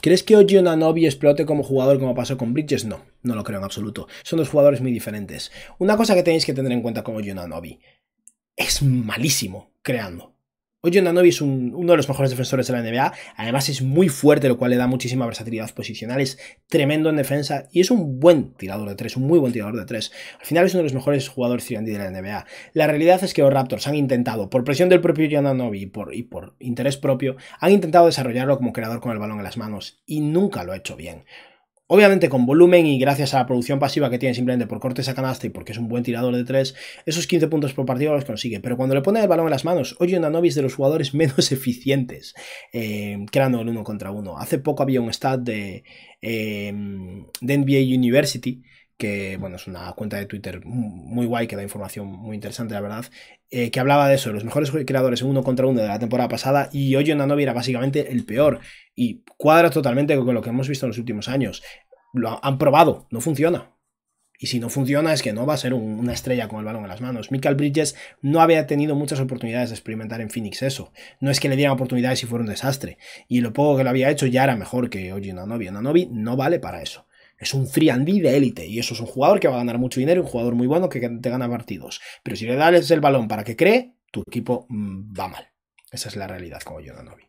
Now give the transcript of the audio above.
¿Crees que hoy Onanobi explote como jugador como pasó con Bridges? No, no lo creo en absoluto. Son dos jugadores muy diferentes. Una cosa que tenéis que tener en cuenta como Oji Es malísimo creando. Yonanovi es uno de los mejores defensores de la NBA. Además, es muy fuerte, lo cual le da muchísima versatilidad posicional. Es tremendo en defensa y es un buen tirador de tres, un muy buen tirador de tres. Al final, es uno de los mejores jugadores 3 de la NBA. La realidad es que los Raptors han intentado, por presión del propio Yonanovi y por, y por interés propio, han intentado desarrollarlo como creador con el balón en las manos y nunca lo ha hecho bien. Obviamente con volumen y gracias a la producción pasiva que tiene simplemente por cortes a canasta y porque es un buen tirador de tres, esos 15 puntos por partido los consigue. Pero cuando le pone el balón en las manos, Oye una novice de los jugadores menos eficientes eh, creando el uno contra uno. Hace poco había un stat de, eh, de NBA University que bueno, es una cuenta de Twitter muy guay, que da información muy interesante, la verdad, eh, que hablaba de eso, los mejores creadores en uno contra uno de la temporada pasada y Oyo Nanobi era básicamente el peor y cuadra totalmente con lo que hemos visto en los últimos años. Lo han probado, no funciona. Y si no funciona es que no va a ser una estrella con el balón en las manos. Michael Bridges no había tenido muchas oportunidades de experimentar en Phoenix eso. No es que le dieran oportunidades y fuera un desastre. Y lo poco que lo había hecho ya era mejor que Oyo Nanobi. Nanobi no vale para eso. Es un free de élite y eso es un jugador que va a ganar mucho dinero, y un jugador muy bueno que te gana partidos. Pero si le das el balón para que cree, tu equipo mm, va mal. Esa es la realidad como yo vi.